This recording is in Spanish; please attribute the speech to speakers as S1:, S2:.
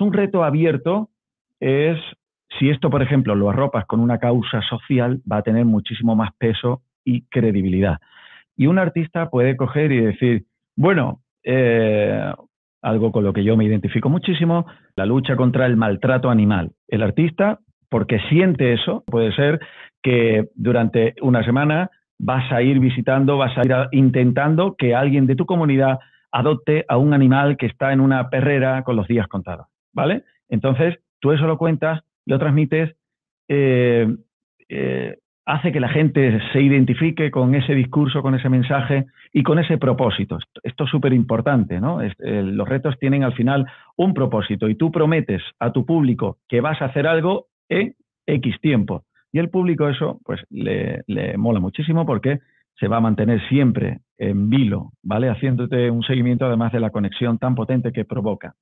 S1: un reto abierto es si esto, por ejemplo, lo arropas con una causa social, va a tener muchísimo más peso y credibilidad. Y un artista puede coger y decir, bueno, eh, algo con lo que yo me identifico muchísimo, la lucha contra el maltrato animal. El artista, porque siente eso, puede ser que durante una semana vas a ir visitando, vas a ir intentando que alguien de tu comunidad adopte a un animal que está en una perrera con los días contados. ¿vale? Entonces, tú eso lo cuentas, lo transmites, eh, eh, hace que la gente se identifique con ese discurso, con ese mensaje y con ese propósito. Esto es súper importante, ¿no? Eh, los retos tienen al final un propósito y tú prometes a tu público que vas a hacer algo en X tiempo. Y el público eso, pues, le, le mola muchísimo porque se va a mantener siempre en vilo, ¿vale? Haciéndote un seguimiento además de la conexión tan potente que provoca.